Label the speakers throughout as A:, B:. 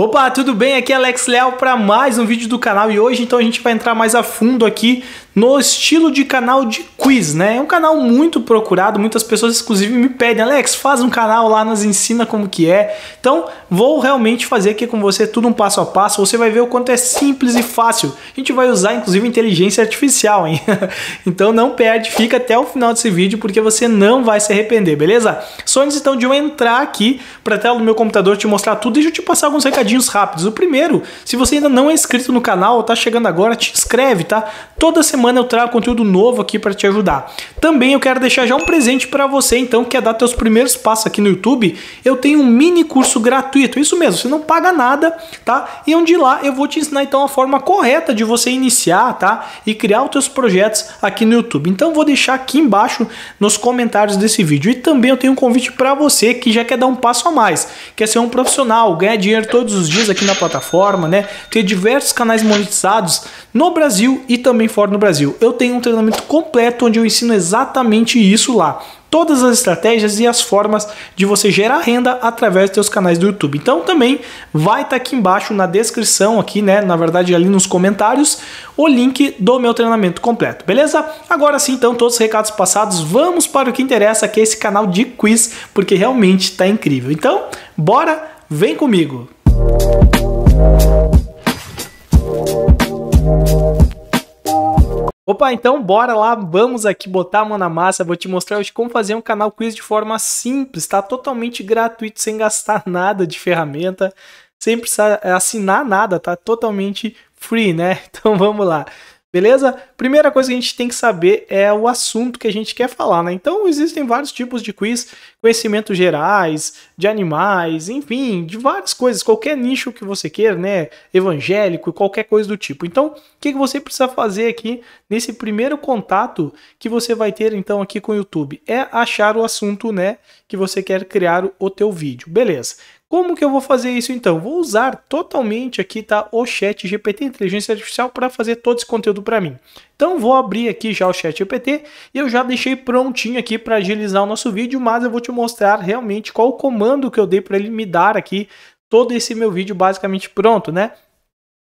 A: Opa, tudo bem? Aqui é Alex Leal para mais um vídeo do canal e hoje então a gente vai entrar mais a fundo aqui no estilo de canal de quiz, né? É um canal muito procurado, muitas pessoas inclusive me pedem, Alex, faz um canal lá, nos ensina como que é. Então, vou realmente fazer aqui com você tudo um passo a passo, você vai ver o quanto é simples e fácil. A gente vai usar inclusive inteligência artificial, hein? então não perde, fica até o final desse vídeo porque você não vai se arrepender, beleza? Só antes então de eu entrar aqui para a tela do meu computador te mostrar tudo, deixa eu te passar alguns recadinhos rápidos. O primeiro, se você ainda não é inscrito no canal ou tá chegando agora, te inscreve, tá? Toda semana semana eu trago conteúdo novo aqui para te ajudar. Também eu quero deixar já um presente para você, então, que quer é dar teus primeiros passos aqui no YouTube. Eu tenho um mini curso gratuito, isso mesmo, você não paga nada, tá? E onde lá eu vou te ensinar então a forma correta de você iniciar, tá? E criar os teus projetos aqui no YouTube. Então vou deixar aqui embaixo nos comentários desse vídeo. E também eu tenho um convite para você que já quer dar um passo a mais, quer ser um profissional, ganhar dinheiro todos os dias aqui na plataforma, né? Ter diversos canais monetizados no Brasil e também fora do Brasil. Brasil. Eu tenho um treinamento completo onde eu ensino exatamente isso lá todas as estratégias e as formas de você gerar renda através dos seus canais do YouTube. Então também vai estar tá aqui embaixo na descrição aqui, né, na verdade ali nos comentários, o link do meu treinamento completo, beleza? Agora sim, então todos os recados passados, vamos para o que interessa, que é esse canal de quiz, porque realmente está incrível. Então, bora, vem comigo. Música Opa, então bora lá, vamos aqui botar a mão na massa, vou te mostrar hoje como fazer um canal quiz de forma simples, tá? Totalmente gratuito, sem gastar nada de ferramenta, sem precisar assinar nada, tá? Totalmente free, né? Então vamos lá. Beleza? Primeira coisa que a gente tem que saber é o assunto que a gente quer falar, né? Então existem vários tipos de quiz, conhecimentos gerais, de animais, enfim, de várias coisas, qualquer nicho que você queira, né? Evangélico, qualquer coisa do tipo. Então, o que você precisa fazer aqui nesse primeiro contato que você vai ter então aqui com o YouTube? É achar o assunto, né? Que você quer criar o teu vídeo. Beleza? Como que eu vou fazer isso então? Vou usar totalmente aqui tá o Chat GPT inteligência artificial para fazer todo esse conteúdo para mim. Então vou abrir aqui já o Chat GPT e eu já deixei prontinho aqui para agilizar o nosso vídeo, mas eu vou te mostrar realmente qual o comando que eu dei para ele me dar aqui todo esse meu vídeo basicamente pronto, né?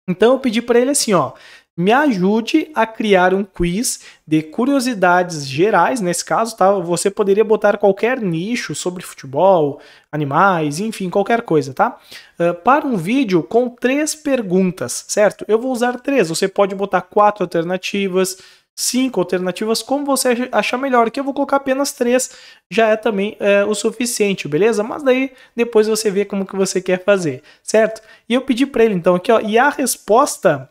A: Então eu pedi para ele assim, ó, me ajude a criar um quiz de curiosidades gerais, nesse caso, tá? Você poderia botar qualquer nicho sobre futebol, animais, enfim, qualquer coisa, tá? Uh, para um vídeo com três perguntas, certo? Eu vou usar três, você pode botar quatro alternativas, cinco alternativas, como você achar melhor. Que eu vou colocar apenas três, já é também eh, o suficiente, beleza? Mas daí depois você vê como que você quer fazer, certo? E eu pedi para ele então aqui, ó, e a resposta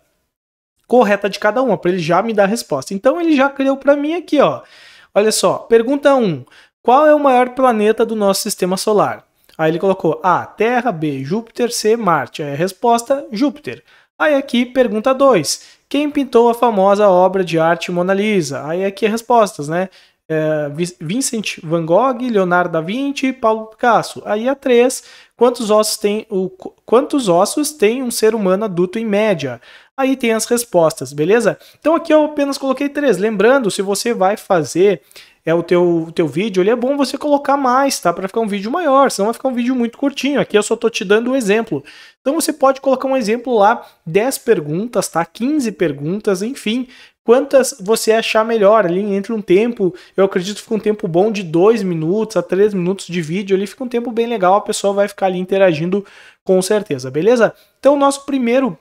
A: correta de cada uma, para ele já me dar a resposta. Então ele já criou para mim aqui, ó. Olha só, pergunta 1. Qual é o maior planeta do nosso sistema solar? Aí ele colocou A, Terra, B, Júpiter, C, Marte. Aí a resposta, Júpiter. Aí aqui, pergunta 2. Quem pintou a famosa obra de arte Mona Lisa? Aí aqui as é respostas, né? É, Vincent Van Gogh, Leonardo da Vinci e Paulo Picasso. Aí a 3, quantos ossos tem o quantos ossos tem um ser humano adulto em média? aí tem as respostas, beleza? Então aqui eu apenas coloquei três. Lembrando, se você vai fazer é o teu, o teu vídeo, ele é bom você colocar mais, tá? Para ficar um vídeo maior, senão vai ficar um vídeo muito curtinho. Aqui eu só estou te dando um exemplo. Então você pode colocar um exemplo lá, 10 perguntas, tá? 15 perguntas, enfim, quantas você achar melhor ali entre um tempo, eu acredito que fica um tempo bom de 2 minutos a 3 minutos de vídeo, ali fica um tempo bem legal, a pessoa vai ficar ali interagindo com certeza, beleza? Então nosso primeiro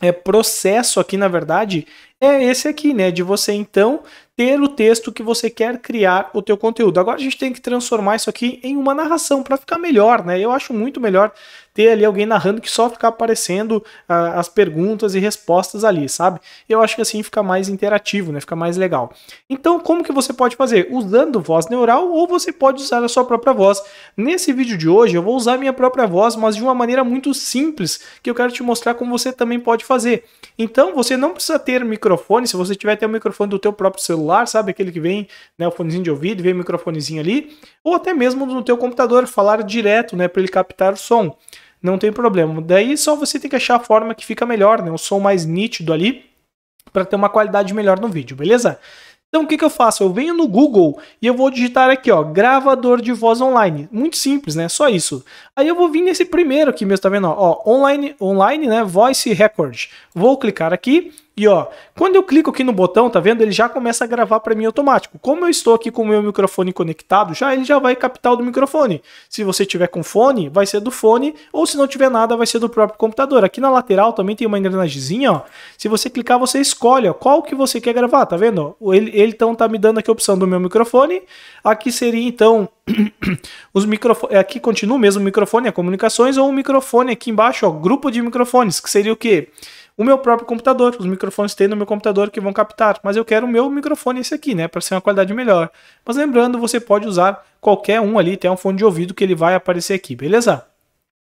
A: é, processo aqui, na verdade, é esse aqui, né? De você então ter o texto que você quer criar o teu conteúdo. Agora a gente tem que transformar isso aqui em uma narração para ficar melhor, né? Eu acho muito melhor ter ali alguém narrando que só ficar aparecendo uh, as perguntas e respostas ali, sabe? Eu acho que assim fica mais interativo, né? Fica mais legal. Então, como que você pode fazer? Usando voz neural ou você pode usar a sua própria voz. Nesse vídeo de hoje, eu vou usar minha própria voz, mas de uma maneira muito simples, que eu quero te mostrar como você também pode fazer. Então, você não precisa ter microfone, se você tiver até o microfone do teu próprio celular, sabe? Aquele que vem, né, o fonezinho de ouvido, vem o microfonezinho ali, ou até mesmo no teu computador, falar direto, né, para ele captar o som não tem problema. Daí só você tem que achar a forma que fica melhor, né? Um som mais nítido ali para ter uma qualidade melhor no vídeo, beleza? Então o que, que eu faço? Eu venho no Google e eu vou digitar aqui, ó, gravador de voz online. Muito simples, né? Só isso. Aí eu vou vir nesse primeiro aqui mesmo, tá vendo? Ó, online, online, né? Voice Record. Vou clicar aqui e ó, quando eu clico aqui no botão, tá vendo? Ele já começa a gravar para mim automático. Como eu estou aqui com o meu microfone conectado, já ele já vai captar do microfone. Se você tiver com fone, vai ser do fone, ou se não tiver nada, vai ser do próprio computador. Aqui na lateral também tem uma engrenagemzinha, ó. Se você clicar, você escolhe, ó, qual que você quer gravar, tá vendo? Ele, ele então tá me dando aqui a opção do meu microfone. Aqui seria então os microfones, é, aqui continua o mesmo microfone, é comunicações ou o um microfone aqui embaixo, ó, grupo de microfones, que seria o quê? o meu próprio computador. Os microfones têm no meu computador que vão captar, mas eu quero o meu microfone esse aqui, né, para ser uma qualidade melhor. Mas lembrando, você pode usar qualquer um ali, tem um fone de ouvido que ele vai aparecer aqui, beleza?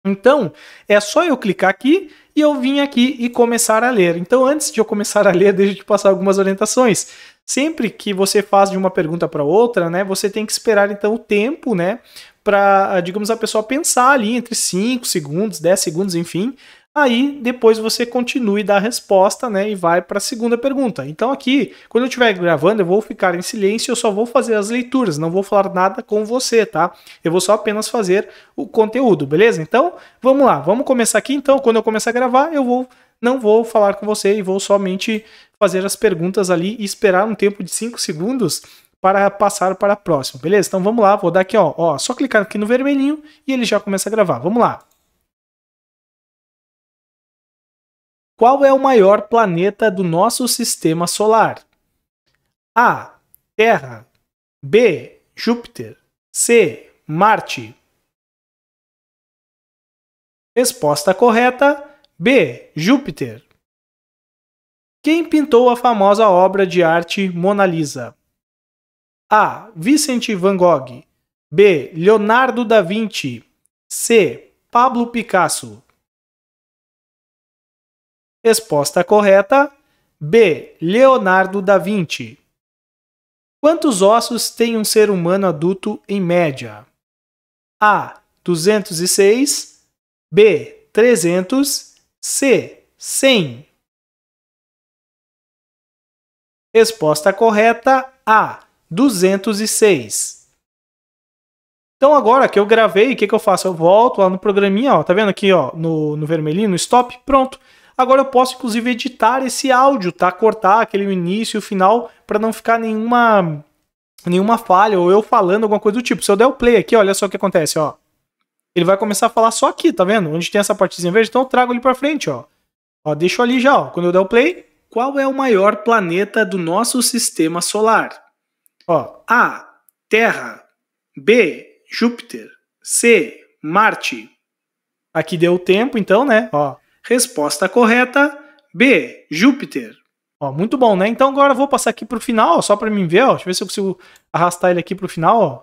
A: Então, é só eu clicar aqui e eu vim aqui e começar a ler. Então, antes de eu começar a ler, deixa eu te passar algumas orientações. Sempre que você faz de uma pergunta para outra, né, você tem que esperar então o tempo, né, para, digamos, a pessoa pensar ali entre 5 segundos, 10 segundos, enfim, Aí depois você continue da resposta, né, e vai para a segunda pergunta. Então aqui, quando eu estiver gravando, eu vou ficar em silêncio, eu só vou fazer as leituras, não vou falar nada com você, tá? Eu vou só apenas fazer o conteúdo, beleza? Então, vamos lá, vamos começar aqui então. Quando eu começar a gravar, eu vou não vou falar com você e vou somente fazer as perguntas ali e esperar um tempo de 5 segundos para passar para a próxima, beleza? Então vamos lá, vou dar aqui, ó, ó, só clicar aqui no vermelhinho e ele já começa a gravar. Vamos lá. Qual é o maior planeta do nosso sistema solar? A. Terra. B. Júpiter. C. Marte. Resposta correta: B. Júpiter. Quem pintou a famosa obra de arte Mona Lisa? A. Vicente Van Gogh. B. Leonardo da Vinci. C. Pablo Picasso. Resposta correta: B. Leonardo da Vinci. Quantos ossos tem um ser humano adulto em média? A. 206. B. 300. C. 100. Resposta correta: A. 206. Então agora que eu gravei, o que, que eu faço? Eu volto lá no programinha, ó, tá vendo aqui ó, no, no vermelhinho, no stop, pronto. Agora eu posso inclusive editar esse áudio, tá? Cortar aquele início e o final para não ficar nenhuma nenhuma falha ou eu falando alguma coisa do tipo. Se eu der o play aqui, olha só o que acontece, ó. Ele vai começar a falar só aqui, tá vendo? Onde tem essa partezinha verde, então eu trago ele para frente, ó. Ó, deixo ali já, ó. Quando eu der o play, qual é o maior planeta do nosso sistema solar? Ó, A, Terra, B, Júpiter, C, Marte. Aqui deu o tempo, então, né? Ó, Resposta correta, B, Júpiter. Ó, muito bom, né? Então agora eu vou passar aqui para o final, ó, só para mim ver. Ó. Deixa eu ver se eu consigo arrastar ele aqui para o final. Ó.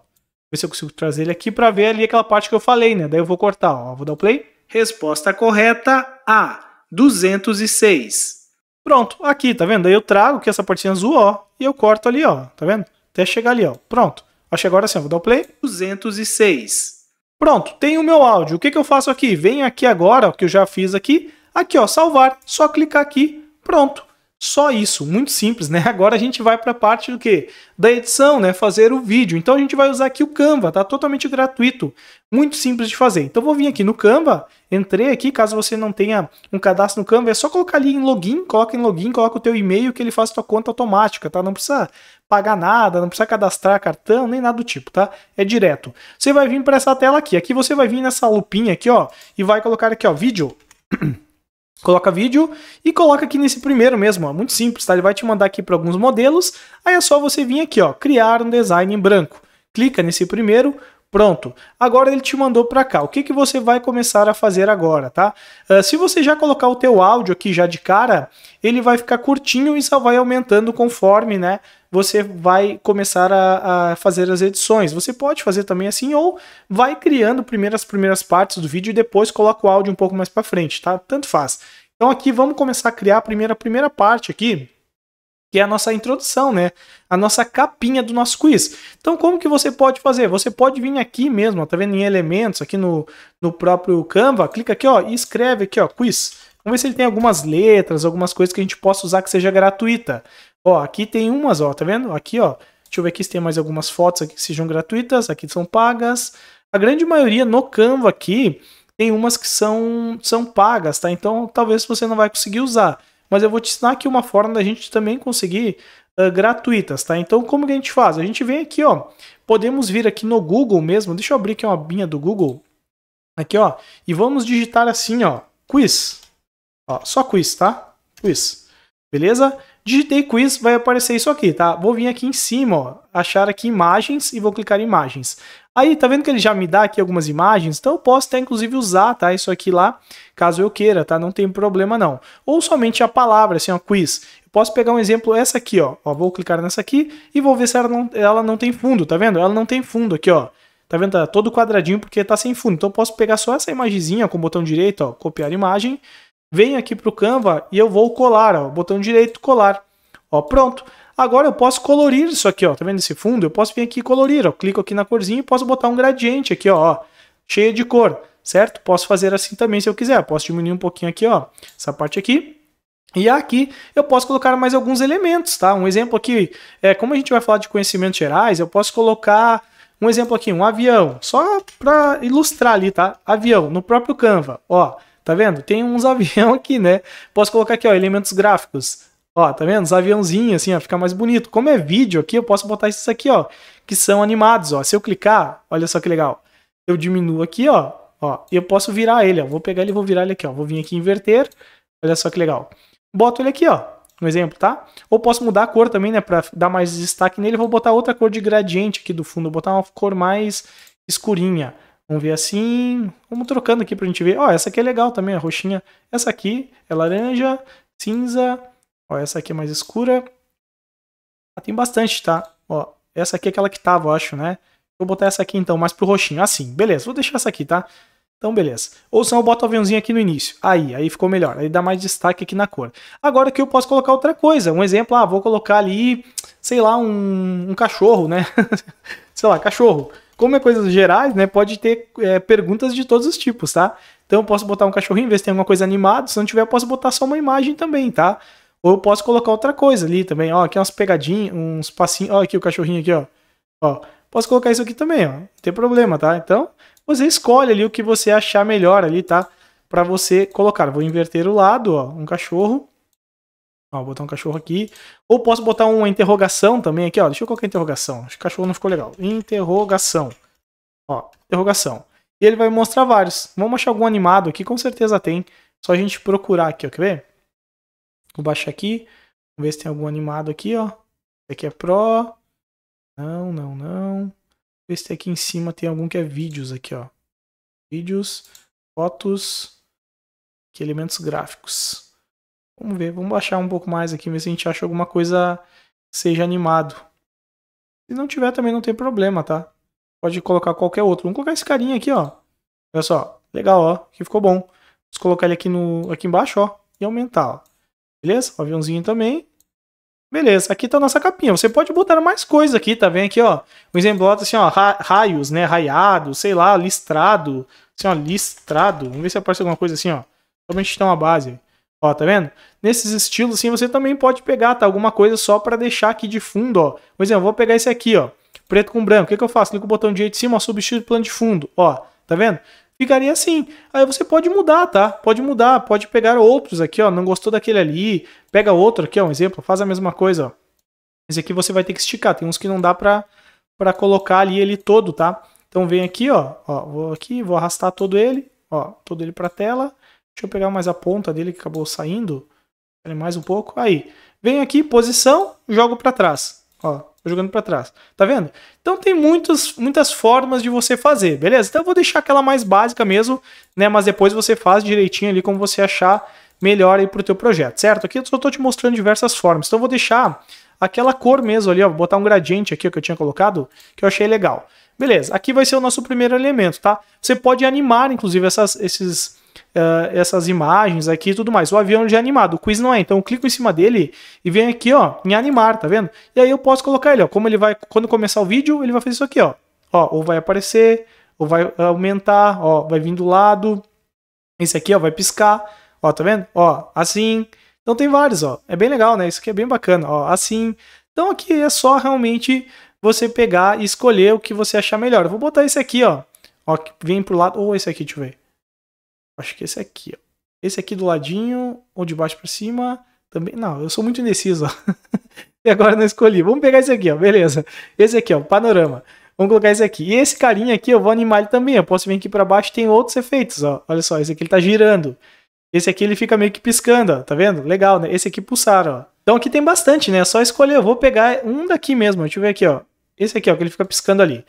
A: Ver se eu consigo trazer ele aqui para ver ali aquela parte que eu falei, né? Daí eu vou cortar. Ó. Vou dar o play. Resposta correta, A, 206. Pronto, aqui, tá vendo? aí eu trago aqui essa partinha azul, ó, e eu corto ali, ó, tá vendo? Até chegar ali, ó. Pronto. Acho que agora sim, vou dar o play. 206. Pronto, tem o meu áudio. O que, que eu faço aqui? Vem aqui agora, o que eu já fiz aqui. Aqui, ó, salvar. Só clicar aqui, pronto. Só isso, muito simples, né? Agora a gente vai para a parte do que? Da edição, né? Fazer o vídeo. Então a gente vai usar aqui o Canva, tá? Totalmente gratuito, muito simples de fazer. Então vou vir aqui no Canva Entrei aqui, caso você não tenha um cadastro no Canva, é só colocar ali em login, coloca em login, coloca o teu e-mail que ele faz tua conta automática, tá? Não precisa pagar nada, não precisa cadastrar cartão, nem nada do tipo, tá? É direto. Você vai vir para essa tela aqui. Aqui você vai vir nessa lupinha aqui, ó, e vai colocar aqui, ó, vídeo. Coloca vídeo e coloca aqui nesse primeiro mesmo, ó. Muito simples, tá? Ele vai te mandar aqui para alguns modelos. Aí é só você vir aqui, ó, criar um design em branco. Clica nesse primeiro, Pronto, agora ele te mandou para cá. O que, que você vai começar a fazer agora, tá? Uh, se você já colocar o teu áudio aqui já de cara, ele vai ficar curtinho e só vai aumentando conforme, né? Você vai começar a, a fazer as edições. Você pode fazer também assim ou vai criando primeiro as primeiras partes do vídeo e depois coloca o áudio um pouco mais para frente, tá? Tanto faz. Então aqui vamos começar a criar a primeira, a primeira parte aqui que é a nossa introdução, né? A nossa capinha do nosso quiz. Então, como que você pode fazer? Você pode vir aqui mesmo, ó, tá vendo em elementos, aqui no, no próprio Canva, clica aqui, ó, e escreve aqui, ó, quiz. Vamos ver se ele tem algumas letras, algumas coisas que a gente possa usar que seja gratuita. Ó, aqui tem umas, ó, tá vendo? Aqui, ó, deixa eu ver aqui se tem mais algumas fotos aqui que sejam gratuitas, aqui são pagas. A grande maioria no Canva aqui tem umas que são, são pagas, tá? Então, talvez você não vai conseguir usar mas eu vou te ensinar aqui uma forma da gente também conseguir uh, gratuitas, tá? Então, como que a gente faz? A gente vem aqui, ó, podemos vir aqui no Google mesmo, deixa eu abrir aqui uma abinha do Google, aqui, ó, e vamos digitar assim, ó, quiz, ó, só quiz, tá? Quiz, beleza? Digitei quiz, vai aparecer isso aqui, tá? Vou vir aqui em cima, ó, achar aqui imagens e vou clicar em imagens. Aí, tá vendo que ele já me dá aqui algumas imagens? Então eu posso até inclusive usar, tá? Isso aqui lá, caso eu queira, tá? Não tem problema não. Ou somente a palavra, assim, ó, quiz. Eu posso pegar um exemplo, essa aqui, ó. ó vou clicar nessa aqui e vou ver se ela não, ela não tem fundo, tá vendo? Ela não tem fundo aqui, ó. Tá vendo? Tá todo quadradinho porque tá sem fundo. Então eu posso pegar só essa imagenzinha com o botão direito, ó, copiar imagem. Venho aqui pro Canva e eu vou colar, ó, botão direito, colar. Ó, pronto. Agora eu posso colorir isso aqui, ó. Tá vendo esse fundo? Eu posso vir aqui e colorir, ó. Clico aqui na corzinha e posso botar um gradiente aqui, ó, cheio de cor, certo? Posso fazer assim também se eu quiser. Posso diminuir um pouquinho aqui, ó, essa parte aqui. E aqui eu posso colocar mais alguns elementos, tá? Um exemplo aqui, é, como a gente vai falar de conhecimentos gerais, eu posso colocar um exemplo aqui, um avião, só para ilustrar ali, tá? Avião no próprio Canva, ó. Tá vendo? Tem uns avião aqui, né? Posso colocar aqui, ó, elementos gráficos. Ó, tá vendo? Os aviãozinhos, assim, ó, fica mais bonito. Como é vídeo aqui, eu posso botar esses aqui, ó, que são animados, ó. Se eu clicar, olha só que legal. Eu diminuo aqui, ó, ó, e eu posso virar ele, ó. Vou pegar ele e vou virar ele aqui, ó. Vou vir aqui inverter, olha só que legal. Boto ele aqui, ó, um exemplo, tá? Ou posso mudar a cor também, né, pra dar mais destaque nele. Vou botar outra cor de gradiente aqui do fundo, vou botar uma cor mais escurinha. Vamos ver assim, vamos trocando aqui pra gente ver. Ó, essa aqui é legal também, a roxinha. Essa aqui é laranja, cinza, Ó, essa aqui é mais escura. Ah, tem bastante, tá? Ó, essa aqui é aquela que tava, eu acho, né? Vou botar essa aqui então, mais pro roxinho. Assim, beleza. Vou deixar essa aqui, tá? Então, beleza. Ou senão eu boto o aviãozinho aqui no início. Aí, aí ficou melhor. Aí dá mais destaque aqui na cor. Agora que eu posso colocar outra coisa. Um exemplo, ah, vou colocar ali, sei lá, um, um cachorro, né? sei lá, cachorro. Como é coisas gerais, né? Pode ter é, perguntas de todos os tipos, tá? Então eu posso botar um cachorrinho, ver se tem alguma coisa animada. Se não tiver, eu posso botar só uma imagem também, tá? Ou eu posso colocar outra coisa ali também, ó, aqui umas pegadinhas, uns passinhos, ó, aqui o cachorrinho aqui, ó. Ó, posso colocar isso aqui também, ó. Não tem problema, tá? Então, você escolhe ali o que você achar melhor ali, tá? Para você colocar. Vou inverter o lado, ó, um cachorro. Ó, vou botar um cachorro aqui. Ou posso botar uma interrogação também aqui, ó. Deixa eu colocar interrogação. Acho que o cachorro não ficou legal. Interrogação. Ó, interrogação. E ele vai mostrar vários. Vamos achar algum animado aqui, com certeza tem. Só a gente procurar aqui, ó, quer ver? Vou baixar aqui. Vamos ver se tem algum animado aqui, ó. Esse aqui é Pro. Não, não, não. Vamos ver se aqui em cima tem algum que é vídeos aqui, ó. Vídeos, fotos, que elementos gráficos. Vamos ver, vamos baixar um pouco mais aqui, ver se a gente acha alguma coisa que seja animado. Se não tiver também não tem problema, tá? Pode colocar qualquer outro. Vamos colocar esse carinha aqui, ó. Olha só, legal, ó. Aqui ficou bom. Vamos colocar ele aqui, no, aqui embaixo, ó. E aumentar, ó. Beleza? O aviãozinho também. Beleza, aqui tá a nossa capinha. Você pode botar mais coisas aqui, tá vendo aqui, ó. O exemplo assim, ó, ra raios, né, raiado, sei lá, listrado. Assim, ó, listrado. Vamos ver se aparece alguma coisa assim, ó. Só pra gente ter uma base. Ó, tá vendo? Nesses estilos, assim, você também pode pegar, tá? Alguma coisa só pra deixar aqui de fundo, ó. Por exemplo, vou pegar esse aqui, ó. Preto com branco. O que, que eu faço? Clico o botão direito de cima, ó, substituir o plano de fundo. Ó, tá vendo? ficaria assim. Aí você pode mudar, tá? Pode mudar, pode pegar outros aqui, ó. Não gostou daquele ali, pega outro aqui, ó, um exemplo, faz a mesma coisa, ó. Esse aqui você vai ter que esticar, tem uns que não dá pra, pra colocar ali ele todo, tá? Então vem aqui, ó, ó, vou aqui, vou arrastar todo ele, ó, todo ele pra tela. Deixa eu pegar mais a ponta dele que acabou saindo. Mais um pouco, aí. Vem aqui, posição, jogo pra trás, ó jogando para trás. Tá vendo? Então tem muitas, muitas formas de você fazer, beleza? Então eu vou deixar aquela mais básica mesmo, né? Mas depois você faz direitinho ali como você achar melhor aí pro teu projeto, certo? Aqui eu só tô te mostrando diversas formas. Então eu vou deixar aquela cor mesmo ali, ó, vou botar um gradiente aqui que eu tinha colocado, que eu achei legal. Beleza, aqui vai ser o nosso primeiro elemento, tá? Você pode animar, inclusive, essas, esses uh, essas imagens aqui e tudo mais. O avião já é animado, o quiz não é. Então eu clico em cima dele e vem aqui, ó, em animar, tá vendo? E aí eu posso colocar ele, ó, como ele vai, quando começar o vídeo, ele vai fazer isso aqui, ó. Ó, ou vai aparecer, ou vai eh, aumentar, ó, vai vir do lado. Esse aqui, ó, vai piscar, ó, tá vendo? Ó, assim. Então tem vários, ó. É bem legal, né? Isso aqui é bem bacana, ó, assim. Então aqui é só realmente você pegar e escolher o que você achar melhor. Eu vou botar esse aqui, ó. Ó, vem pro lado, ou esse aqui, deixa eu ver. Acho que esse aqui, ó. Esse aqui do ladinho, ou de baixo para cima. Também. Não, eu sou muito indeciso, ó. e agora não escolhi. Vamos pegar esse aqui, ó. Beleza. Esse aqui, ó. Panorama. Vamos colocar esse aqui. E esse carinha aqui, eu vou animar ele também. Eu posso vir aqui para baixo tem outros efeitos, ó. Olha só, esse aqui ele tá girando. Esse aqui ele fica meio que piscando, ó. Tá vendo? Legal, né? Esse aqui pulsaram, ó. Então aqui tem bastante, né? É só escolher. Eu vou pegar um daqui mesmo. Deixa eu ver aqui, ó. Esse aqui, ó, que ele fica piscando ali.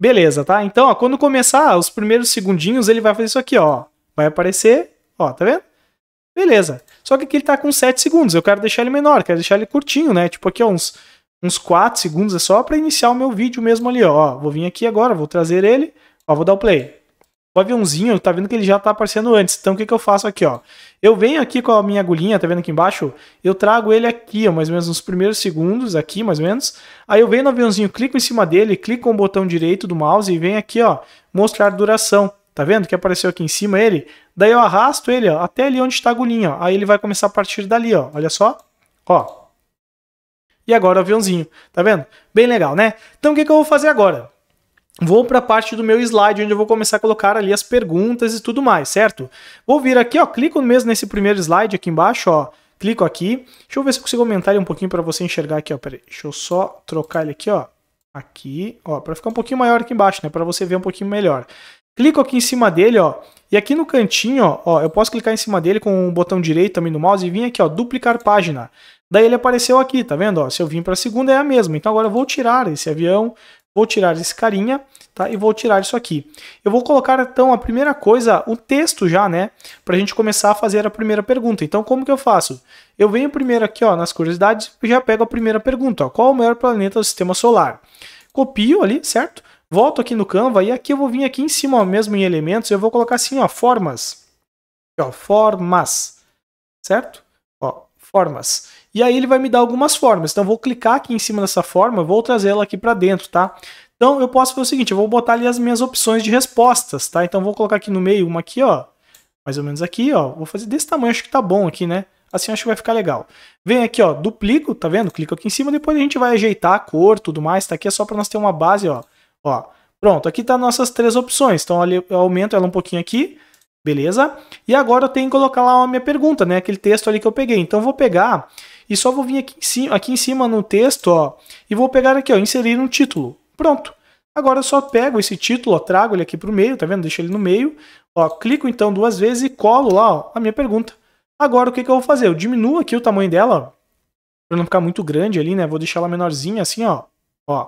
A: Beleza, tá? Então, ó, quando começar os primeiros segundinhos, ele vai fazer isso aqui, ó. Vai aparecer, ó, tá vendo? Beleza. Só que aqui ele tá com 7 segundos. Eu quero deixar ele menor, quero deixar ele curtinho, né? Tipo aqui, ó, uns, uns 4 segundos é só para iniciar o meu vídeo mesmo ali, ó. Vou vir aqui agora, vou trazer ele, ó, vou dar o play. O aviãozinho, tá vendo que ele já tá aparecendo antes. Então o que que eu faço aqui, ó? Eu venho aqui com a minha agulhinha, tá vendo aqui embaixo? Eu trago ele aqui, ó, mais ou menos nos primeiros segundos, aqui mais ou menos. Aí eu venho no aviãozinho, clico em cima dele, clico com o botão direito do mouse e venho aqui, ó, mostrar duração. Tá vendo que apareceu aqui em cima ele? Daí eu arrasto ele ó, até ali onde está a agulhinha. Ó. Aí ele vai começar a partir dali, ó. olha só. Ó. E agora o aviãozinho, tá vendo? Bem legal, né? Então o que, que eu vou fazer agora? Vou para a parte do meu slide, onde eu vou começar a colocar ali as perguntas e tudo mais, certo? Vou vir aqui, ó, clico mesmo nesse primeiro slide aqui embaixo, ó, clico aqui. Deixa eu ver se eu consigo aumentar ele um pouquinho para você enxergar aqui, ó, Deixa eu só trocar ele aqui, ó, aqui, ó, para ficar um pouquinho maior aqui embaixo, né, para você ver um pouquinho melhor. Clico aqui em cima dele, ó, e aqui no cantinho, ó, ó, eu posso clicar em cima dele com o botão direito também no mouse e vir aqui, ó, duplicar página. Daí ele apareceu aqui, tá vendo? Ó, se eu vim para a segunda é a mesma. Então agora eu vou tirar esse avião, vou tirar esse carinha, tá? E vou tirar isso aqui. Eu vou colocar então a primeira coisa, o texto já, né? Para a gente começar a fazer a primeira pergunta. Então como que eu faço? Eu venho primeiro aqui, ó, nas curiosidades e já pego a primeira pergunta, ó, qual o maior planeta do Sistema Solar? Copio ali, certo? Volto aqui no Canva e aqui eu vou vir aqui em cima ó, mesmo em elementos, eu vou colocar assim, ó, formas. Ó, formas, certo? Ó, formas. E aí ele vai me dar algumas formas. Então eu vou clicar aqui em cima dessa forma, vou trazê-la aqui para dentro, tá? Então eu posso fazer o seguinte, eu vou botar ali as minhas opções de respostas, tá? Então vou colocar aqui no meio uma aqui, ó, mais ou menos aqui, ó. Vou fazer desse tamanho, acho que tá bom aqui, né? Assim acho que vai ficar legal. Vem aqui, ó, duplico, tá vendo? Clico aqui em cima, depois a gente vai ajeitar a cor, tudo mais, tá? Aqui é só para nós ter uma base, ó, Ó, pronto, aqui tá nossas três opções. Então eu aumento ela um pouquinho aqui, beleza? E agora eu tenho que colocar lá a minha pergunta, né? Aquele texto ali que eu peguei. Então eu vou pegar e só vou vir aqui em cima, aqui em cima no texto, ó, e vou pegar aqui, ó, inserir um título. Pronto. Agora eu só pego esse título, ó, trago ele aqui para o meio, tá vendo? Deixo ele no meio, ó, clico então duas vezes e colo lá, ó, a minha pergunta. Agora o que, que eu vou fazer? Eu diminuo aqui o tamanho dela, para não ficar muito grande ali, né? Vou deixar ela menorzinha assim, ó. Ó.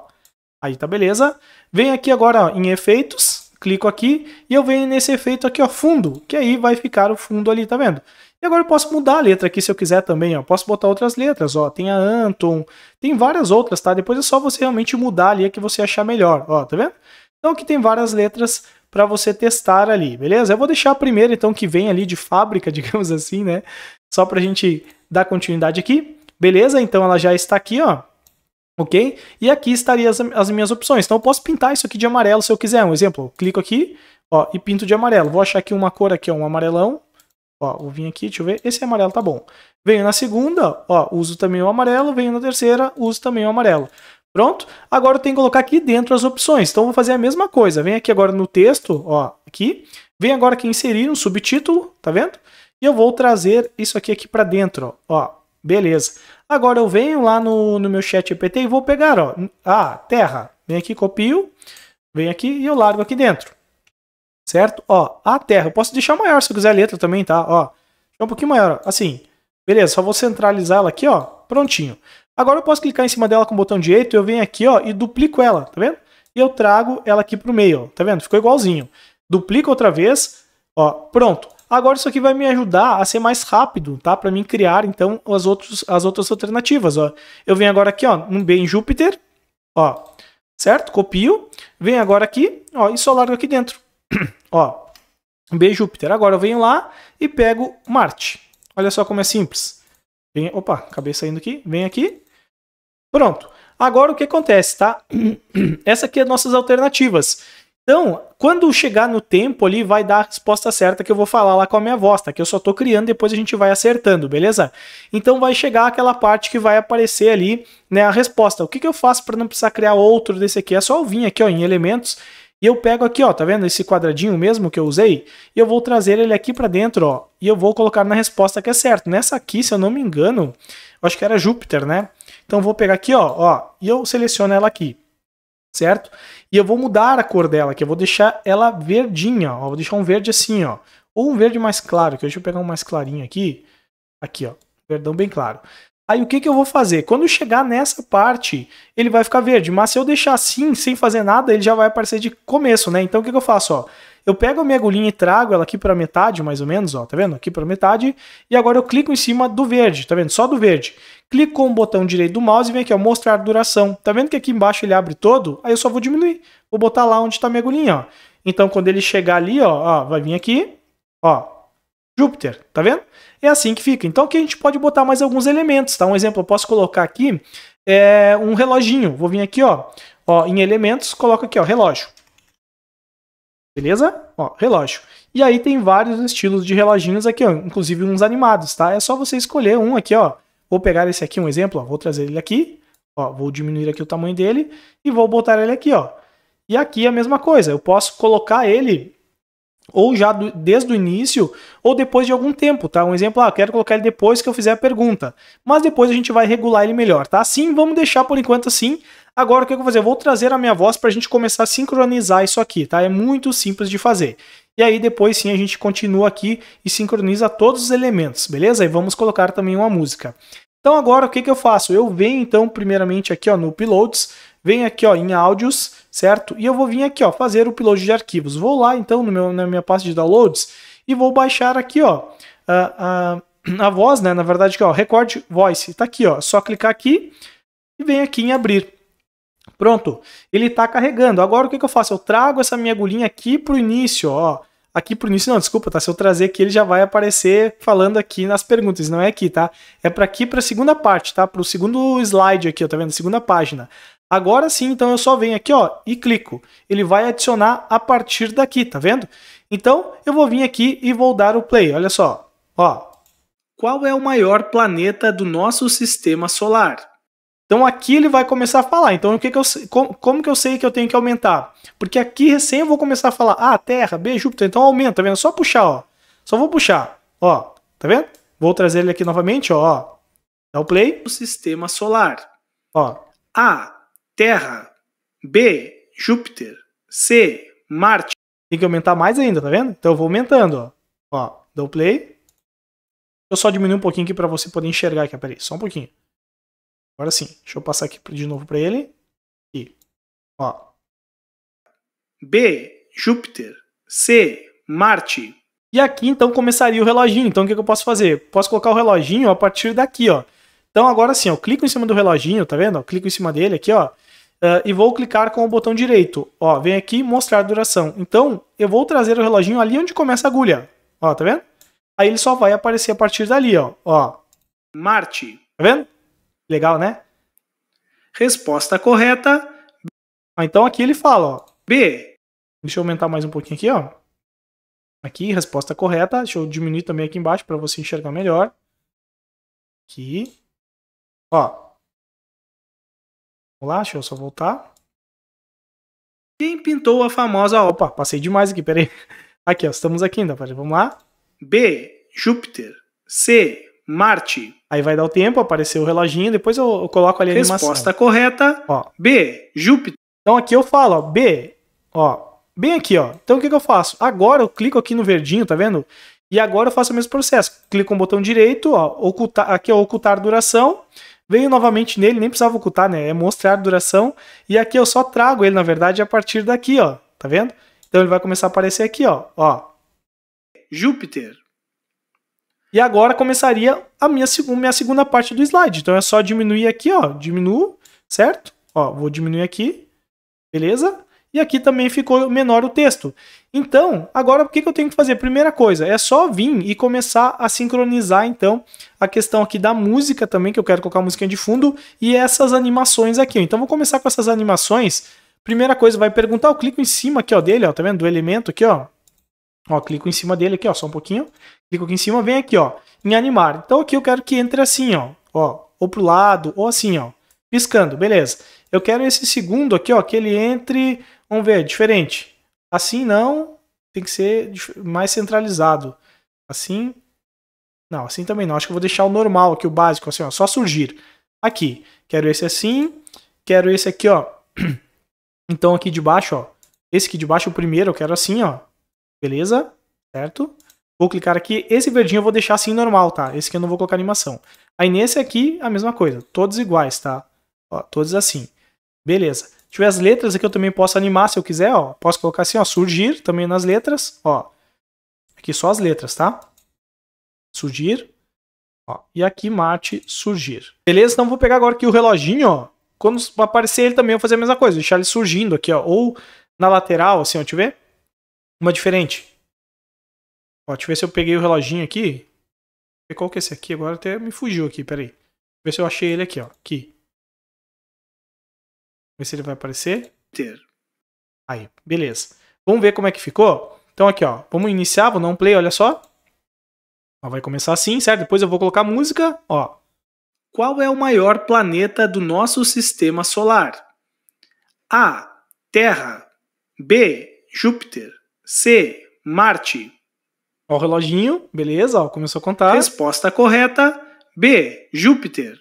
A: Aí tá beleza. vem aqui agora ó, em efeitos, clico aqui e eu venho nesse efeito aqui, ó, fundo, que aí vai ficar o fundo ali, tá vendo? E agora eu posso mudar a letra aqui se eu quiser também, ó. Posso botar outras letras, ó. Tem a Anton, tem várias outras, tá? Depois é só você realmente mudar ali a que você achar melhor, ó, tá vendo? Então aqui tem várias letras para você testar ali, beleza? Eu vou deixar a primeira então que vem ali de fábrica, digamos assim, né? Só pra gente dar continuidade aqui. Beleza? Então ela já está aqui, ó ok? E aqui estariam as, as, minhas opções. Então eu posso pintar isso aqui de amarelo se eu quiser. Um exemplo, eu clico aqui ó, e pinto de amarelo. Vou achar aqui uma cor aqui, ó, um amarelão. Ó, vou vir aqui, deixa eu ver. Esse amarelo tá bom. Venho na segunda, ó, uso também o amarelo. Venho na terceira, uso também o amarelo. Pronto? Agora eu tenho que colocar aqui dentro as opções. Então eu vou fazer a mesma coisa. Venho aqui agora no texto, ó, aqui. Venho agora aqui inserir um subtítulo, tá vendo? E eu vou trazer isso aqui aqui para dentro, ó. ó. Beleza. Agora eu venho lá no, no meu chat EPT e vou pegar, ó, a ah, terra. Vem aqui, copio, vem aqui e eu largo aqui dentro. Certo? Ó, a terra. Eu posso deixar maior se eu quiser a letra também, tá? Ó, um pouquinho maior, ó. assim. Beleza, só vou centralizar ela aqui, ó, prontinho. Agora eu posso clicar em cima dela com o botão direito, eu venho aqui, ó, e duplico ela, tá vendo? E eu trago ela aqui pro meio, ó, tá vendo? Ficou igualzinho. Duplico outra vez, ó, pronto. Agora isso aqui vai me ajudar a ser mais rápido, tá? Para mim criar então as outras as outras alternativas, ó. Eu venho agora aqui, ó, um bem Júpiter, ó. Certo? Copio, venho agora aqui, ó, e só largo aqui dentro. ó. B Júpiter. Agora eu venho lá e pego Marte. Olha só como é simples. Vem, opa, acabei saindo aqui, vem aqui. Pronto. Agora o que acontece, tá? Essa aqui é as nossas alternativas. Então, quando chegar no tempo ali, vai dar a resposta certa que eu vou falar lá com a minha voz, tá? Que eu só tô criando, depois a gente vai acertando, beleza? Então vai chegar aquela parte que vai aparecer ali, né, a resposta. O que, que eu faço para não precisar criar outro desse aqui? É só eu vir aqui, ó, em elementos, e eu pego aqui, ó, tá vendo esse quadradinho mesmo que eu usei? E eu vou trazer ele aqui para dentro, ó, e eu vou colocar na resposta que é certo. Nessa aqui, se eu não me engano, acho que era Júpiter, né? Então vou pegar aqui, ó, ó, e eu seleciono ela aqui, certo? E eu vou mudar a cor dela, que eu vou deixar ela verdinha, ó. Vou deixar um verde assim, ó. Ou um verde mais claro, que deixa eu pegar um mais clarinho aqui. Aqui, ó. Verdão bem claro. Aí o que, que eu vou fazer? Quando chegar nessa parte, ele vai ficar verde. Mas se eu deixar assim, sem fazer nada, ele já vai aparecer de começo, né? Então o que, que eu faço? Ó, eu pego a minha agulhinha e trago ela aqui para metade, mais ou menos, ó, tá vendo? Aqui para metade, e agora eu clico em cima do verde, tá vendo? Só do verde. Clico com o botão direito do mouse e vem aqui, ó, mostrar duração. Tá vendo que aqui embaixo ele abre todo? Aí eu só vou diminuir. Vou botar lá onde tá minha agulhinha, ó. Então quando ele chegar ali, ó, ó vai vir aqui, ó, Júpiter, tá vendo? É assim que fica. Então que a gente pode botar mais alguns elementos, tá? Um exemplo, eu posso colocar aqui é, um reloginho. Vou vir aqui, ó, ó, em elementos, coloco aqui, ó, relógio. Beleza? Ó, relógio. E aí tem vários estilos de reloginhos aqui, ó, inclusive uns animados, tá? É só você escolher um aqui, ó. Vou pegar esse aqui, um exemplo, ó, vou trazer ele aqui, ó, vou diminuir aqui o tamanho dele e vou botar ele aqui, ó. E aqui é a mesma coisa, eu posso colocar ele ou já do, desde o início ou depois de algum tempo, tá? Um exemplo, ah, quero colocar ele depois que eu fizer a pergunta, mas depois a gente vai regular ele melhor, tá? Assim, vamos deixar por enquanto assim, Agora o que eu vou fazer? Eu vou trazer a minha voz para a gente começar a sincronizar isso aqui, tá? É muito simples de fazer. E aí depois sim a gente continua aqui e sincroniza todos os elementos, beleza? E vamos colocar também uma música. Então agora o que, que eu faço? Eu venho então primeiramente aqui ó, no Uploads, venho aqui ó, em Áudios, certo? E eu vou vir aqui ó, fazer o upload de arquivos. Vou lá então no meu, na minha pasta de downloads e vou baixar aqui ó, a, a, a voz, né? Na verdade aqui ó, Record Voice, tá aqui ó, só clicar aqui e vem aqui em abrir. Pronto, ele está carregando. Agora o que, que eu faço? Eu trago essa minha agulhinha aqui para o início, ó. Aqui para o início, não, desculpa, tá? Se eu trazer aqui, ele já vai aparecer falando aqui nas perguntas. Não é aqui, tá? É para aqui, para a segunda parte, tá? Para o segundo slide aqui, ó, tá vendo? Segunda página. Agora sim, então eu só venho aqui, ó, e clico. Ele vai adicionar a partir daqui, tá vendo? Então, eu vou vir aqui e vou dar o play. Olha só, ó. Qual é o maior planeta do nosso sistema solar? Então aqui ele vai começar a falar. Então o que, que eu como, como que eu sei que eu tenho que aumentar? Porque aqui recém eu vou começar a falar: "Ah, Terra, B, Júpiter". Então aumenta, tá vendo? Só puxar, ó. Só vou puxar. Ó, tá vendo? Vou trazer ele aqui novamente, ó. Dá o play. O sistema solar. Ó. A, Terra. B, Júpiter. C, Marte. Tem que aumentar mais ainda, tá vendo? Então eu vou aumentando, ó. Ó, dá o play. eu só diminuir um pouquinho aqui para você poder enxergar aqui, peraí, só um pouquinho. Agora sim, deixa eu passar aqui de novo para ele. E, ó. B, Júpiter. C, Marte. E aqui então começaria o reloginho. Então o que, eu posso fazer? Posso colocar o reloginho a partir daqui, ó. Então agora sim, eu clico em cima do reloginho, tá vendo? Eu clico em cima dele aqui, ó. Uh, e vou clicar com o botão direito. Ó, vem aqui mostrar duração. Então, eu vou trazer o reloginho ali onde começa a agulha. Ó, tá vendo? Aí ele só vai aparecer a partir dali, ó. ó. Marte. Tá vendo? Legal, né? Resposta correta. Ah, então aqui ele fala, ó, B. Deixa eu aumentar mais um pouquinho aqui, ó. Aqui, resposta correta. Deixa eu diminuir também aqui embaixo para você enxergar melhor. Aqui. Ó. Vamos lá, deixa eu só voltar. Quem pintou a famosa... Opa, passei demais aqui, peraí. Aqui, ó, estamos aqui ainda, peraí. vamos lá. B, Júpiter. C, Marte. Aí vai dar o tempo, apareceu o reloginho, depois eu, eu coloco ali a Resposta animação. correta, ó. B, Júpiter. Então aqui eu falo, ó, B, ó, bem aqui, ó. Então o que, que eu faço? Agora eu clico aqui no verdinho, tá vendo? E agora eu faço o mesmo processo. Clico no botão direito, ó, ocultar, aqui é ocultar duração. Venho novamente nele, nem precisava ocultar, né? É mostrar duração. E aqui eu só trago ele, na verdade, a partir daqui, ó. Tá vendo? Então ele vai começar a aparecer aqui, ó. ó. Júpiter. E agora começaria a minha, minha segunda parte do slide. Então é só diminuir aqui, ó. Diminuo, certo? Ó, vou diminuir aqui. Beleza? E aqui também ficou menor o texto. Então, agora o que, que eu tenho que fazer? Primeira coisa, é só vir e começar a sincronizar, então, a questão aqui da música também, que eu quero colocar a música de fundo, e essas animações aqui. Então, vou começar com essas animações. Primeira coisa, vai perguntar, eu clico em cima aqui, ó, dele, ó, tá vendo? Do elemento aqui, ó. Ó, clico em cima dele aqui, ó, só um pouquinho clico aqui em cima, vem aqui, ó, em animar. Então aqui eu quero que entre assim, ó, ó, ou pro lado, ou assim, ó, piscando, beleza. Eu quero esse segundo aqui, ó, que ele entre, vamos ver, diferente. Assim não, tem que ser mais centralizado. Assim, não, assim também não. Acho que eu vou deixar o normal aqui, o básico, assim, ó, só surgir. Aqui, quero esse assim, quero esse aqui, ó. Então aqui de baixo, ó, esse aqui de baixo, o primeiro, eu quero assim, ó. Beleza? Certo? Vou clicar aqui. Esse verdinho eu vou deixar assim normal, tá? Esse aqui eu não vou colocar animação. Aí nesse aqui, a mesma coisa. Todos iguais, tá? Ó, todos assim. Beleza. Se tiver as letras aqui, eu também posso animar se eu quiser, ó. Posso colocar assim, ó, surgir também nas letras, ó. Aqui só as letras, tá? Surgir. Ó, e aqui mate surgir. Beleza? Então vou pegar agora aqui o reloginho, ó. Quando aparecer ele também, eu vou fazer a mesma coisa. Deixar ele surgindo aqui, ó. Ou na lateral, assim, ó. Deixa eu ver. Uma diferente. Ó, deixa eu ver se eu peguei o reloginho aqui. Qual que é esse aqui? Agora até me fugiu aqui, peraí. Deixa eu ver se eu achei ele aqui, ó. Aqui. Ver se ele vai aparecer. Ter. Aí, beleza. Vamos ver como é que ficou? Então aqui, ó. Vamos iniciar, vou dar um play, olha só. Ó, vai começar assim, certo? Depois eu vou colocar música, ó. Qual é o maior planeta do nosso sistema solar? A. Terra. B. Júpiter. C. Marte. Ó, o reloginho, beleza, ó, começou a contar. Resposta correta, B, Júpiter.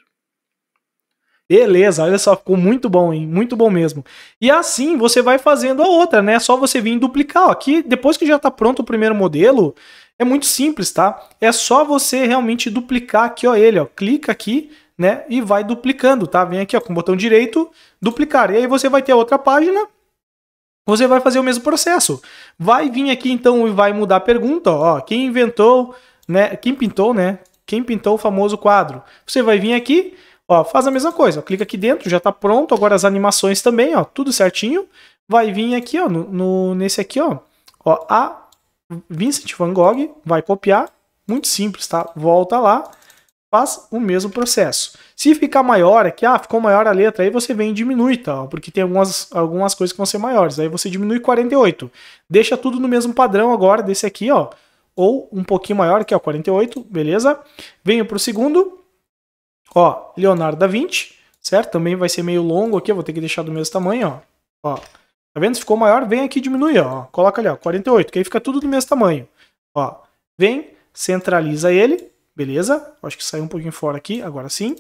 A: Beleza, olha só, ficou muito bom, hein? Muito bom mesmo. E assim você vai fazendo a outra, né? É só você vir duplicar. Ó, aqui, depois que já está pronto o primeiro modelo, é muito simples, tá? É só você realmente duplicar aqui, ó, ele, ó. Clica aqui, né? E vai duplicando, tá? Vem aqui, ó, com o botão direito, duplicar. E aí você vai ter a outra página, você vai fazer o mesmo processo. Vai vir aqui então e vai mudar a pergunta, ó, quem inventou, né, quem pintou, né? Quem pintou o famoso quadro? Você vai vir aqui, ó, faz a mesma coisa, ó, clica aqui dentro, já está pronto, agora as animações também, ó, tudo certinho. Vai vir aqui, ó, no, no nesse aqui, ó, ó, a Vincent van Gogh, vai copiar, muito simples, tá? Volta lá, faz o mesmo processo. Se ficar maior aqui, ah, ficou maior a letra, aí você vem e diminui, tá? porque tem algumas, algumas coisas que vão ser maiores. Aí você diminui 48. Deixa tudo no mesmo padrão agora desse aqui, ó. Ou um pouquinho maior, que é o 48, beleza? Venho para o segundo, ó, Leonardo da Vinci, certo? Também vai ser meio longo aqui, eu vou ter que deixar do mesmo tamanho, ó. ó. Tá vendo? Se ficou maior, vem aqui e diminui, ó. Coloca ali, ó, 48, que aí fica tudo do mesmo tamanho. Ó, vem, centraliza ele, Beleza? Acho que saiu um pouquinho fora aqui, agora sim.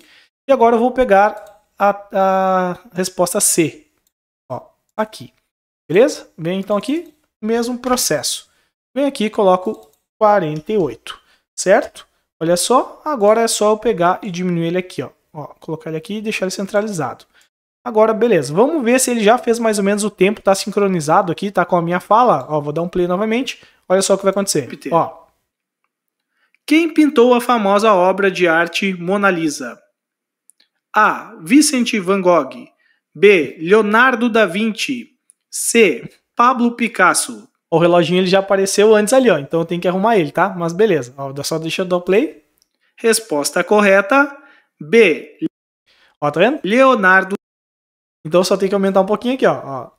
A: E agora eu vou pegar a, a resposta C. Ó, aqui. Beleza? Vem então aqui, mesmo processo. Vem aqui e coloco 48, certo? Olha só, agora é só eu pegar e diminuir ele aqui, ó. ó colocar ele aqui e deixar ele centralizado. Agora, beleza, vamos ver se ele já fez mais ou menos o tempo, tá sincronizado aqui, tá com a minha fala. Ó, vou dar um play novamente, olha só o que vai acontecer. Ó, quem pintou a famosa obra de arte Mona Lisa? A. Vicente Van Gogh. B. Leonardo da Vinci. C. Pablo Picasso. O reloginho ele já apareceu antes ali, ó, então eu tenho que arrumar ele, tá? Mas beleza. Ó, só deixa eu dar o play. Resposta correta. B. Ó, tá vendo? Leonardo. Então só tem que aumentar um pouquinho aqui, ó. ó. Deixa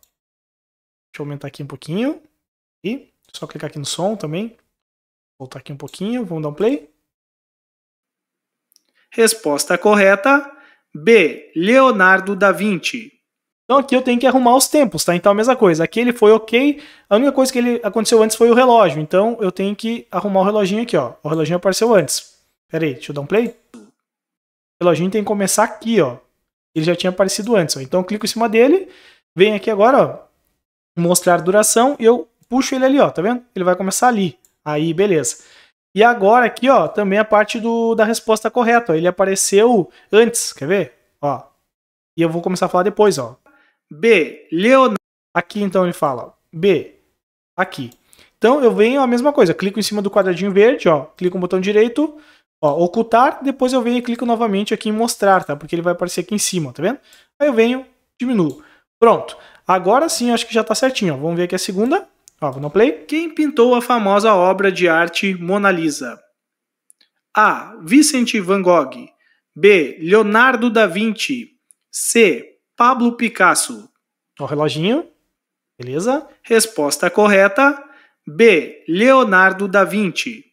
A: eu aumentar aqui um pouquinho. E só clicar aqui no som também. Voltar aqui um pouquinho, vamos dar um play. Resposta correta, B, Leonardo da Vinci. Então aqui eu tenho que arrumar os tempos, tá? Então a mesma coisa, aqui ele foi ok, a única coisa que ele aconteceu antes foi o relógio, então eu tenho que arrumar o reloginho aqui, ó. O reloginho apareceu antes. Pera aí, deixa eu dar um play. O reloginho tem que começar aqui, ó. Ele já tinha aparecido antes, ó. Então eu clico em cima dele, vem aqui agora, ó, mostrar duração, e eu puxo ele ali, ó, tá vendo? Ele vai começar ali. Aí, beleza. E agora aqui, ó, também a parte do, da resposta correta. Ó. Ele apareceu antes, quer ver? Ó. E eu vou começar a falar depois, ó. B, Leonardo. Aqui então ele fala, ó. B, aqui. Então eu venho a mesma coisa, clico em cima do quadradinho verde, ó, clico no botão direito, ó, ocultar, depois eu venho e clico novamente aqui em mostrar, tá? Porque ele vai aparecer aqui em cima, tá vendo? Aí eu venho, diminuo. Pronto. Agora sim, acho que já tá certinho, ó. Vamos ver aqui a segunda. Ó, vou no play. Quem pintou a famosa obra de arte Mona Lisa? A. Vicente Van Gogh. B. Leonardo da Vinci. C. Pablo Picasso. O reloginho. Beleza? Resposta correta. B. Leonardo da Vinci.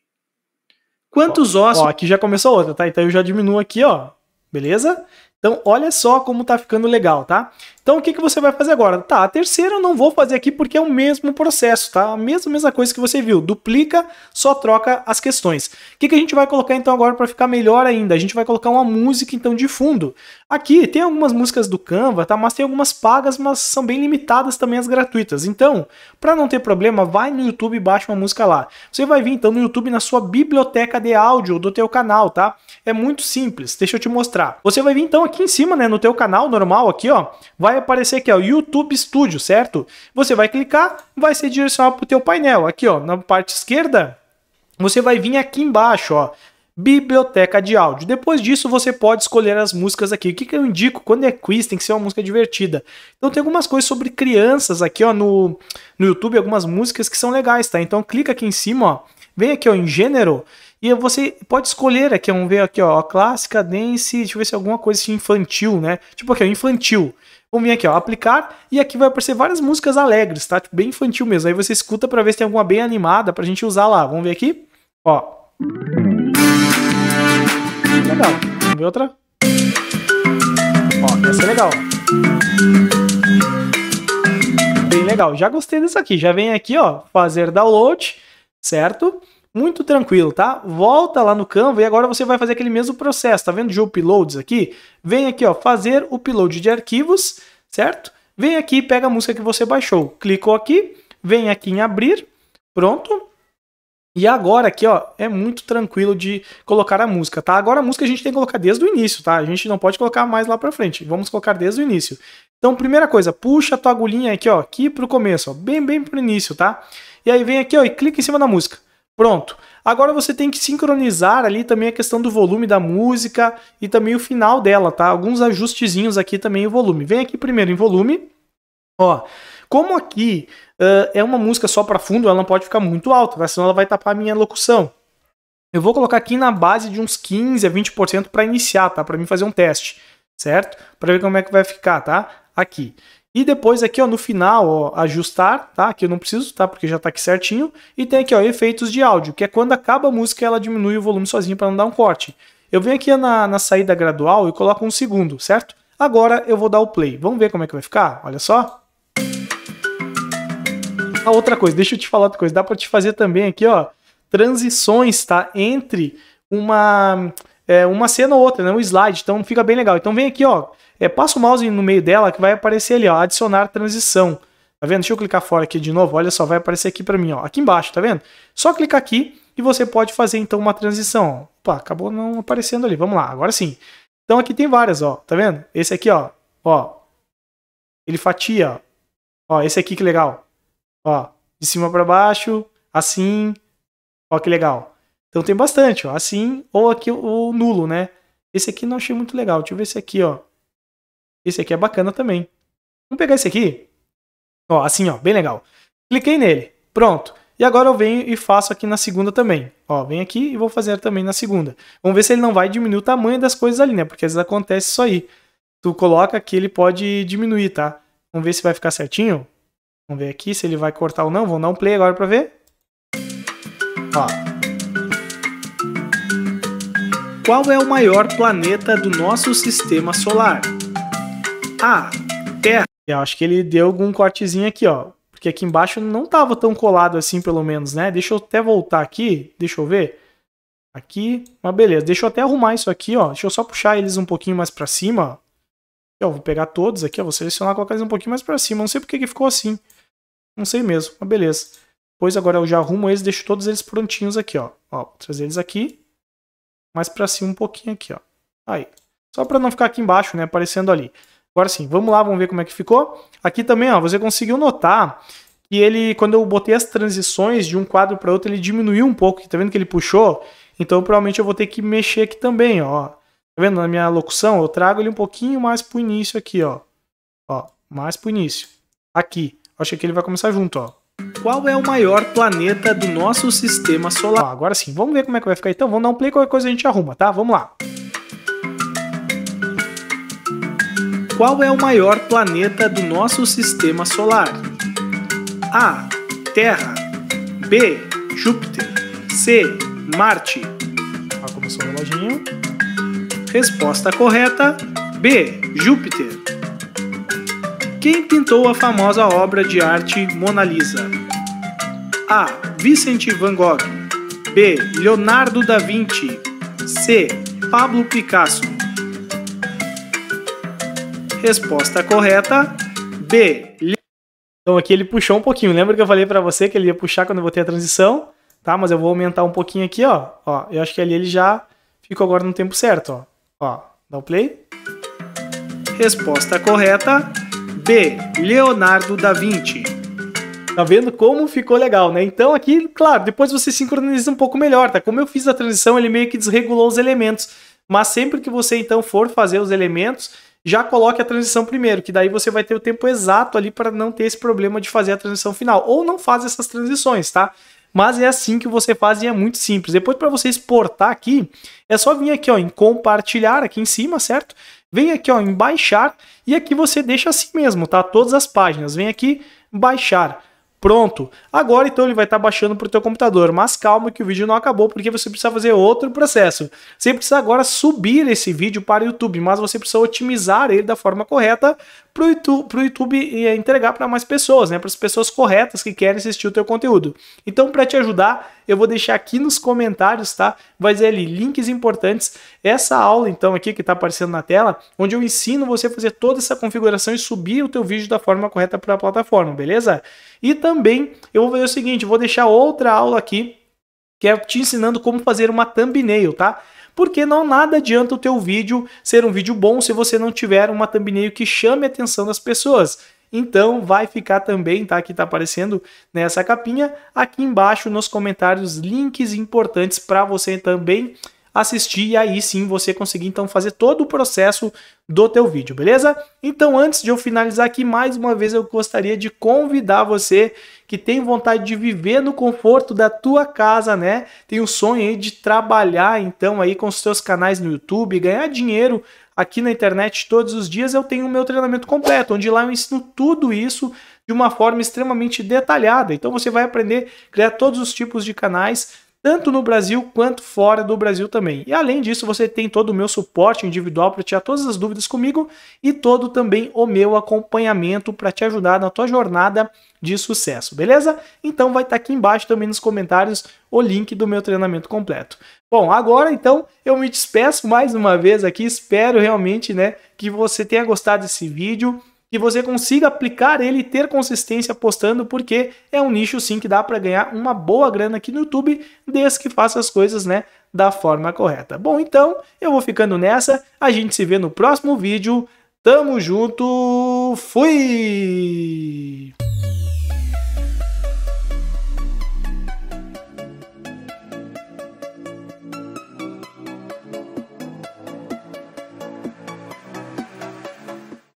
A: Quantos ó, ossos. Ó, aqui já começou outra, tá? Então eu já diminuo aqui, ó. Beleza? Então olha só como tá ficando legal, tá? Então o que, que você vai fazer agora? Tá, a terceira eu não vou fazer aqui porque é o mesmo processo, tá? A mesma, mesma coisa que você viu. Duplica, só troca as questões. O que, que a gente vai colocar então agora para ficar melhor ainda? A gente vai colocar uma música então de fundo. Aqui tem algumas músicas do Canva, tá? Mas tem algumas pagas, mas são bem limitadas também as gratuitas. Então, para não ter problema, vai no YouTube e baixa uma música lá. Você vai vir então no YouTube na sua biblioteca de áudio do teu canal, tá? É muito simples. Deixa eu te mostrar. Você vai vir então aqui em cima, né, no teu canal normal aqui, ó, vai vai aparecer aqui, ó, YouTube Studio, certo? Você vai clicar, vai ser direcionado para o teu painel. Aqui, ó, na parte esquerda, você vai vir aqui embaixo, ó, biblioteca de áudio. Depois disso, você pode escolher as músicas aqui. O que, que eu indico? Quando é quiz, tem que ser uma música divertida. Então tem algumas coisas sobre crianças aqui, ó, no, no YouTube, algumas músicas que são legais, tá? Então clica aqui em cima, ó, vem aqui, ó, em gênero, e você pode escolher aqui, vamos ver aqui, ó, clássica, dance, deixa eu ver se é alguma coisa assim infantil, né? Tipo aqui, ó, infantil. Vamos vir aqui, ó, aplicar, e aqui vai aparecer várias músicas alegres, tá? Tipo, bem infantil mesmo. Aí você escuta para ver se tem alguma bem animada pra gente usar lá. Vamos ver aqui? Ó. Legal. Vamos ver outra? Ó, essa é legal. Bem legal. Já gostei dessa aqui. Já vem aqui, ó, fazer download, certo? Muito tranquilo, tá? Volta lá no Canva e agora você vai fazer aquele mesmo processo. Tá vendo de uploads aqui? Vem aqui, ó, fazer upload de arquivos, certo? Vem aqui e pega a música que você baixou. Clicou aqui, vem aqui em abrir, pronto. E agora aqui, ó, é muito tranquilo de colocar a música, tá? Agora a música a gente tem que colocar desde o início, tá? A gente não pode colocar mais lá pra frente. Vamos colocar desde o início. Então, primeira coisa, puxa a tua agulhinha aqui, ó, aqui pro começo, ó, bem, bem pro início, tá? E aí vem aqui, ó, e clica em cima da música. Pronto. Agora você tem que sincronizar ali também a questão do volume da música e também o final dela, tá? Alguns ajustezinhos aqui também o volume. Vem aqui primeiro em volume. Ó, como aqui uh, é uma música só para fundo, ela não pode ficar muito alta, né? senão ela vai tapar a minha locução. Eu vou colocar aqui na base de uns 15 a 20% para iniciar, tá? Para mim fazer um teste, certo? Para ver como é que vai ficar, tá? Aqui. E depois aqui ó, no final, ó, ajustar, tá? Aqui eu não preciso, tá? Porque já tá aqui certinho. E tem aqui ó, efeitos de áudio, que é quando acaba a música ela diminui o volume sozinho para não dar um corte. Eu venho aqui na, na saída gradual e coloco um segundo, certo? Agora eu vou dar o play. Vamos ver como é que vai ficar? Olha só. A ah, outra coisa, deixa eu te falar outra coisa. Dá para te fazer também aqui, ó, transições, tá? Entre uma é, uma cena ou outra, né? Um slide. Então fica bem legal. Então vem aqui, ó. É, passa o mouse no meio dela que vai aparecer ali, ó, adicionar transição. Tá vendo? Deixa eu clicar fora aqui de novo. Olha só, vai aparecer aqui para mim, ó, aqui embaixo, tá vendo? Só clicar aqui e você pode fazer então uma transição. Opa, acabou não aparecendo ali. Vamos lá, agora sim. Então aqui tem várias, ó, tá vendo? Esse aqui, ó, ó. Ele fatia, ó. ó esse aqui que legal. Ó, de cima para baixo, assim. Ó que legal. Então tem bastante, ó, assim ou aqui o nulo, né? Esse aqui não achei muito legal. Deixa eu ver esse é aqui, ó. Esse aqui é bacana também. Vamos pegar esse aqui. Ó, assim, ó, bem legal. Cliquei nele. Pronto. E agora eu venho e faço aqui na segunda também. Ó, vem aqui e vou fazer também na segunda. Vamos ver se ele não vai diminuir o tamanho das coisas ali, né? Porque às vezes acontece isso aí. Tu coloca que ele pode diminuir, tá? Vamos ver se vai ficar certinho. Vamos ver aqui se ele vai cortar ou não. Vamos dar um play agora pra ver. Ó. Qual é o maior planeta do nosso sistema solar? Ah, terra. Eu acho que ele deu algum cortezinho aqui, ó. Porque aqui embaixo não tava tão colado assim, pelo menos, né? Deixa eu até voltar aqui. Deixa eu ver. Aqui. Mas beleza. Deixa eu até arrumar isso aqui, ó. Deixa eu só puxar eles um pouquinho mais pra cima. Ó, vou pegar todos aqui, ó. Vou selecionar e colocar eles um pouquinho mais pra cima. Não sei porque que ficou assim. Não sei mesmo. Mas beleza. Depois agora eu já arrumo eles, deixo todos eles prontinhos aqui, ó. ó vou trazer eles aqui. Mais pra cima um pouquinho aqui, ó. Aí. Só pra não ficar aqui embaixo, né? Aparecendo ali. Agora sim, vamos lá, vamos ver como é que ficou. Aqui também, ó, você conseguiu notar que ele, quando eu botei as transições de um quadro para outro, ele diminuiu um pouco. Tá vendo que ele puxou? Então, provavelmente eu vou ter que mexer aqui também, ó. Tá vendo? Na minha locução, eu trago ele um pouquinho mais pro início aqui, ó. Ó, mais pro início. Aqui. Acho que ele vai começar junto, ó. Qual é o maior planeta do nosso sistema solar? Ó, agora sim, vamos ver como é que vai ficar. Então, vamos dar um play, qualquer coisa a gente arruma, tá? Vamos lá. Qual é o maior planeta do nosso sistema solar? A. Terra. B. Júpiter. C. Marte. A tá começou o reloginho. Resposta correta: B. Júpiter. Quem pintou a famosa obra de arte Mona Lisa? A. Vicente Van Gogh. B. Leonardo da Vinci. C. Pablo Picasso. Resposta correta, B. Então aqui ele puxou um pouquinho. Lembra que eu falei para você que ele ia puxar quando eu botei a transição? Tá, mas eu vou aumentar um pouquinho aqui, ó. Ó, eu acho que ali ele já ficou agora no tempo certo, ó. Ó, dá o um play. Resposta correta, B. Leonardo da Vinci. Tá vendo como ficou legal, né? Então aqui, claro, depois você sincroniza um pouco melhor, tá? Como eu fiz a transição, ele meio que desregulou os elementos. Mas sempre que você então for fazer os elementos, já coloque a transição primeiro, que daí você vai ter o tempo exato ali para não ter esse problema de fazer a transição final. Ou não faz essas transições, tá? Mas é assim que você faz e é muito simples. Depois, para você exportar aqui, é só vir aqui ó, em compartilhar, aqui em cima, certo? Vem aqui ó, em baixar e aqui você deixa assim mesmo, tá? Todas as páginas. Vem aqui, baixar. Pronto. Agora então ele vai estar tá baixando para o teu computador, mas calma que o vídeo não acabou porque você precisa fazer outro processo. Você precisa agora subir esse vídeo para o YouTube, mas você precisa otimizar ele da forma correta para o YouTube, YouTube, eh, entregar para mais pessoas, né? Para as pessoas corretas que querem assistir o teu conteúdo. Então para te ajudar, eu vou deixar aqui nos comentários, tá? Vai dizer ali links importantes. Essa aula então aqui que está aparecendo na tela, onde eu ensino você a fazer toda essa configuração e subir o teu vídeo da forma correta para a plataforma, beleza? E também eu vou fazer o seguinte, vou deixar outra aula aqui que é te ensinando como fazer uma thumbnail, tá? Porque não nada adianta o teu vídeo ser um vídeo bom se você não tiver uma thumbnail que chame a atenção das pessoas. Então vai ficar também, tá? Que tá aparecendo nessa capinha, aqui embaixo nos comentários, links importantes para você também assistir e aí sim você conseguir então fazer todo o processo do teu vídeo, beleza? Então antes de eu finalizar aqui, mais uma vez eu gostaria de convidar você que tem vontade de viver no conforto da tua casa, né? Tem o sonho aí de trabalhar então aí com os seus canais no YouTube, ganhar dinheiro aqui na internet todos os dias, eu tenho o meu treinamento completo, onde lá eu ensino tudo isso de uma forma extremamente detalhada. Então você vai aprender a criar todos os tipos de canais, tanto no Brasil quanto fora do Brasil também. E além disso, você tem todo o meu suporte individual para tirar todas as dúvidas comigo e todo também o meu acompanhamento para te ajudar na tua jornada de sucesso, beleza? Então vai estar tá aqui embaixo também nos comentários o link do meu treinamento completo. Bom, agora então eu me despeço mais uma vez aqui, espero realmente, né, que você tenha gostado desse vídeo que você consiga aplicar ele e ter consistência postando, porque é um nicho sim que dá para ganhar uma boa grana aqui no YouTube, desde que faça as coisas, né, da forma correta. Bom, então eu vou ficando nessa. A gente se vê no próximo vídeo. Tamo junto. Fui.